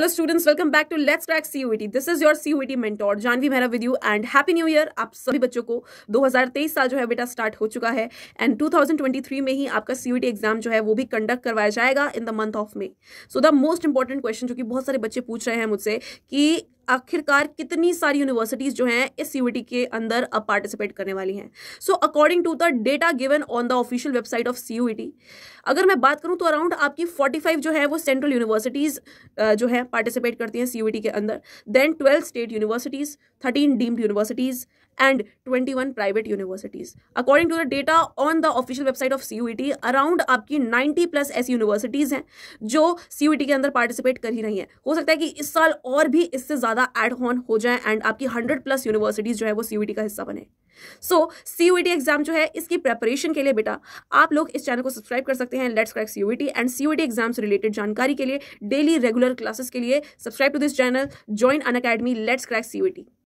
hello students welcome back to let's track CUET this is your CUET mentor Janvi Mehra with you and happy new year आप सभी बच्चों को 2023 साल जो है बेटा स्टार्ट हो चुका है एंड 2023 में ही आपका टी एग्जाम e जो है वो भी कंडक्ट करवाया जाएगा in the month of May so the most important question जो कि बहुत सारे बच्चे पूछ रहे हैं मुझसे कि आखिरकार कितनी सारी यूनिवर्सिटीज़ जो हैं इस यूटी के अंदर अब पार्टिसिपेट करने वाली हैं so according to the data given on the official website of C अगर मैं बात करूं तो अराउंड आपकी 45 जो है वो सेंट्रल यूनिवर्सिटीज़ जो है पार्टिसिपेट करती हैं सी के अंदर then twelve state universities thirteen deemed universities private 21 according to the data on the official website of C U T around आपकी 90 प्लस ऐसी यूनिवर्सिटीज हैं जो टी के अंदर पार्टिसिपेट कर ही रही हैं हो सकता है कि इस साल और भी इससे ज़्यादा ज़्यादा एड ऑन हो जाए एंड आपकी हंड्रेड प्लस यूनिवर्सिटीज़ जो है वो सी का हिस्सा बने सो सी एग्जाम जो है इसकी प्रेपरेशन के लिए बेटा आप लोग इस चैनल को सब्सक्राइब कर सकते हैं let's crack C and C exam से रिलेटेड जानकारी के लिए डेली रेगुलर क्लासेस के लिए subscribe to this channel join Unacademy let's crack C